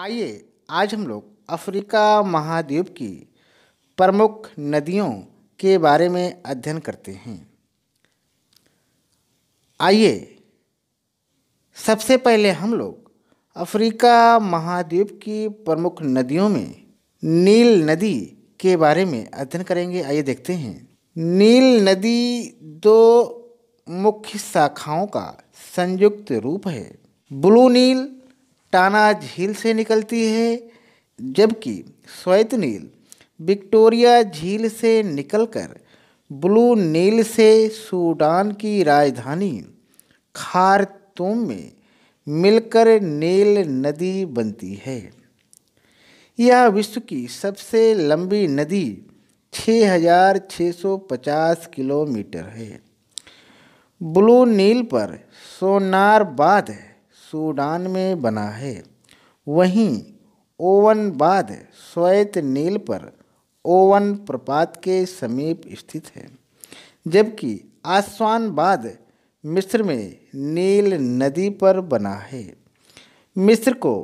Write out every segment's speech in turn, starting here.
आइए आज हम लोग अफ्रीका महाद्वीप की प्रमुख नदियों के बारे में अध्ययन करते हैं आइए सबसे पहले हम लोग अफ्रीका महाद्वीप की प्रमुख नदियों में नील नदी के बारे में अध्ययन करेंगे आइए देखते हैं नील नदी दो मुख्य शाखाओं का संयुक्त रूप है ब्लू नील टाना झील से निकलती है जबकि श्वेत नील विक्टोरिया झील से निकलकर ब्लू नील से सूडान की राजधानी खारतूम में मिलकर नील नदी बनती है यह विश्व की सबसे लंबी नदी 6,650 किलोमीटर है ब्लू नील पर सोनार बाद है सूडान में बना है वहीं ओवन बाद श्वेत नील पर ओवन प्रपात के समीप स्थित है जबकि आसवान बाद मिस्र में नील नदी पर बना है मिस्र को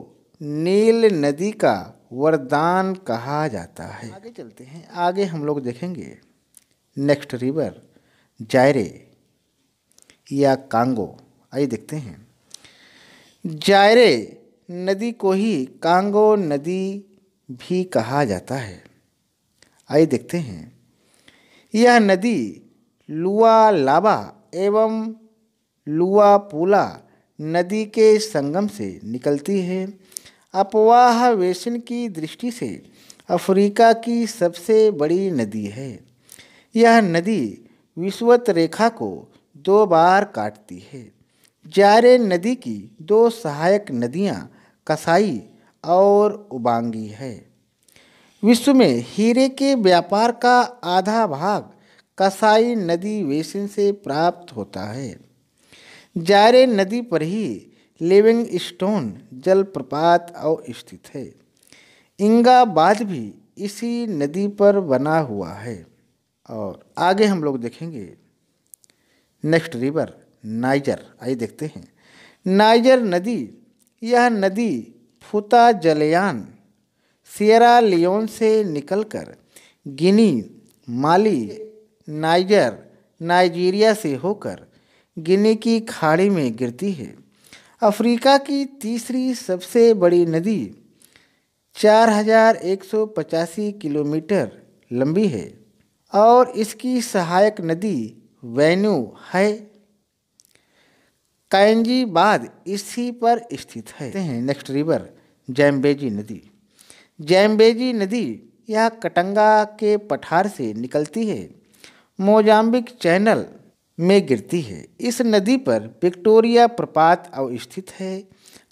नील नदी का वरदान कहा जाता है आगे चलते हैं आगे हम लोग देखेंगे नेक्स्ट रिवर जायरे या कांगो आइए देखते हैं जायरे नदी को ही कांगो नदी भी कहा जाता है आइए देखते हैं यह नदी लुआ लाबा एवं पुला नदी के संगम से निकलती है अपवाह वेशन की दृष्टि से अफ्रीका की सबसे बड़ी नदी है यह नदी विश्वत रेखा को दो बार काटती है जारे नदी की दो सहायक नदियाँ कसाई और उबांगी है विश्व में हीरे के व्यापार का आधा भाग कसाई नदी वेसिन से प्राप्त होता है जारे नदी पर ही लिविंग स्टोन जलप्रपात और स्थित है इंगाबाद भी इसी नदी पर बना हुआ है और आगे हम लोग देखेंगे नेक्स्ट रिवर नाइजर आइए देखते हैं नाइजर नदी यह नदी फुता जलयान सियरा लियोन से निकलकर गिनी माली नाइजर नाइजीरिया से होकर गिनी की खाड़ी में गिरती है अफ्रीका की तीसरी सबसे बड़ी नदी 4185 किलोमीटर लंबी है और इसकी सहायक नदी वेन्यू है कैंजी बांध इसी पर स्थित है हैं नेक्स्ट रिवर जैम्बेजी नदी जैम्बेजी नदी यह कटंगा के पठार से निकलती है मोजाम्बिक चैनल में गिरती है इस नदी पर विक्टोरिया प्रपात अवस्थित है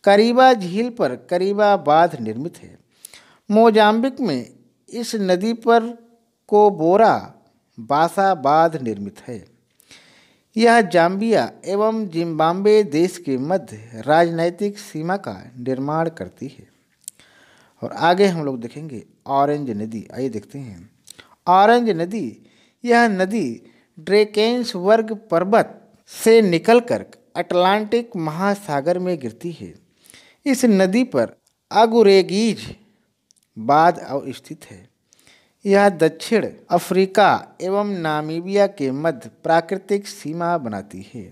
करीबा झील पर करीबा बांध निर्मित है मोजाम्बिक में इस नदी पर कोबोरा बासा बांध निर्मित है यह जाम्बिया एवं जिम्बाब्वे देश के मध्य राजनैतिक सीमा का निर्माण करती है और आगे हम लोग देखेंगे ऑरेंज नदी आइए देखते हैं ऑरेंज नदी यह नदी ड्रेकेंस वर्ग पर्वत से निकलकर अटलांटिक महासागर में गिरती है इस नदी पर अगुरेगीज बाद अवस्थित है यह दक्षिण अफ्रीका एवं नामीबिया के मध्य प्राकृतिक सीमा बनाती है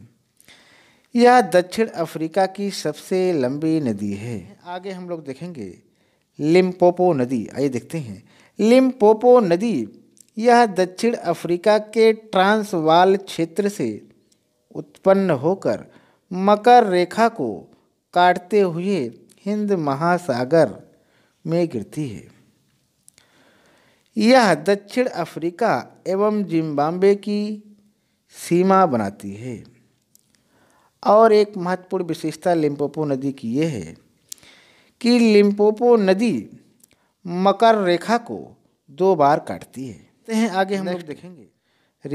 यह दक्षिण अफ्रीका की सबसे लंबी नदी है आगे हम लोग देखेंगे लिम्पोपो नदी आइए देखते हैं लिम्पोपो नदी यह दक्षिण अफ्रीका के ट्रांसवाल क्षेत्र से उत्पन्न होकर मकर रेखा को काटते हुए हिंद महासागर में गिरती है यह दक्षिण अफ्रीका एवं जिम्बाब्वे की सीमा बनाती है और एक महत्वपूर्ण विशेषता लिम्पोपो नदी की यह है कि लिम्पोपो नदी मकर रेखा को दो बार काटती है देखते हैं आगे हम लोग देखेंगे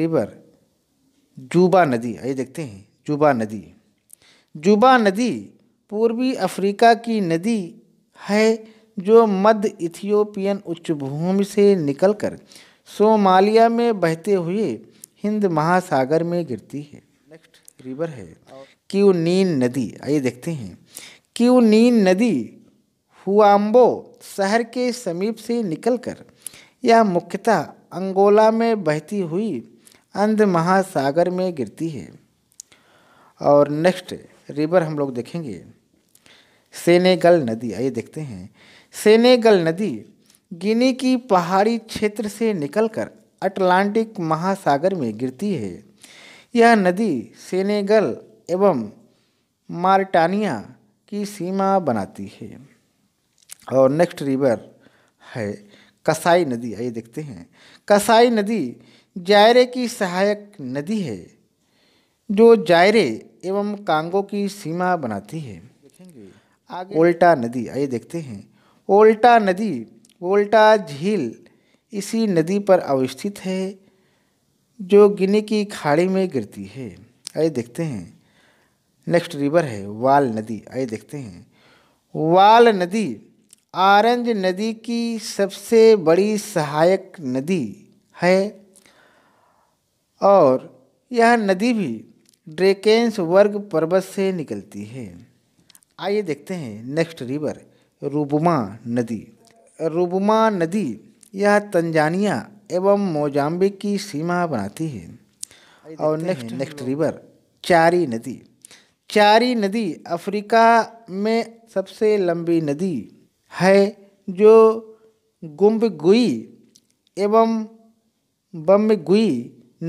रिवर जुबा नदी आइए देखते हैं जुबा नदी जुबा नदी पूर्वी अफ्रीका की नदी है जो मध्य इथियोपियन उच्च भूमि से निकलकर सोमालिया में बहते हुए हिंद महासागर में गिरती है नेक्स्ट रिवर है क्यूनीन नदी आइए देखते हैं क्यूनीन नदी हुआम्बो शहर के समीप से निकलकर यह मुख्यतः अंगोला में बहती हुई अंध महासागर में गिरती है और नेक्स्ट रिवर हम लोग देखेंगे सेनेगल नदी आइए देखते हैं सेनेगल नदी गिनी की पहाड़ी क्षेत्र से निकलकर अटलांटिक महासागर में गिरती है यह नदी सेनेगल एवं मार्टानिया की सीमा बनाती है और नेक्स्ट रिवर है कसाई नदी आइए देखते हैं कसाई नदी जायरे की सहायक नदी है जो जायरे एवं कांगो की सीमा बनाती है आगे नदी आइए देखते हैं ओल्टा नदी ओल्टा झील इसी नदी पर अवस्थित है जो गिनी की खाड़ी में गिरती है आइए देखते हैं नेक्स्ट रिवर है वाल नदी आइए देखते हैं वाल नदी आरंज नदी की सबसे बड़ी सहायक नदी है और यह नदी भी ड्रेकेंस वर्ग पर्वत से निकलती है आइए देखते हैं नेक्स्ट रिवर रुबमा नदी रुबमा नदी यह तंजानिया एवं मोजाम्बिक की सीमा बनाती है और नेक्स्ट नेक्स्ट रिवर चारी नदी चारी नदी अफ्रीका में सबसे लंबी नदी है जो गुम्बगुई एवं बम्बगुई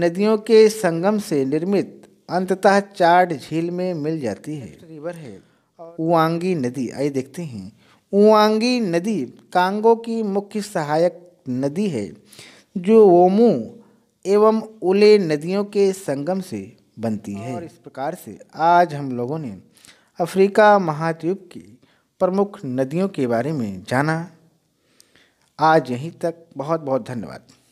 नदियों के संगम से निर्मित अंततः चार्ड झील में मिल जाती है रिवर है वांगी नदी आइए देखते हैं उवांगी नदी कांगो की मुख्य सहायक नदी है जो ओमू एवं उले नदियों के संगम से बनती है और इस प्रकार से आज हम लोगों ने अफ्रीका महाद्वीप की प्रमुख नदियों के बारे में जाना आज यहीं तक बहुत बहुत धन्यवाद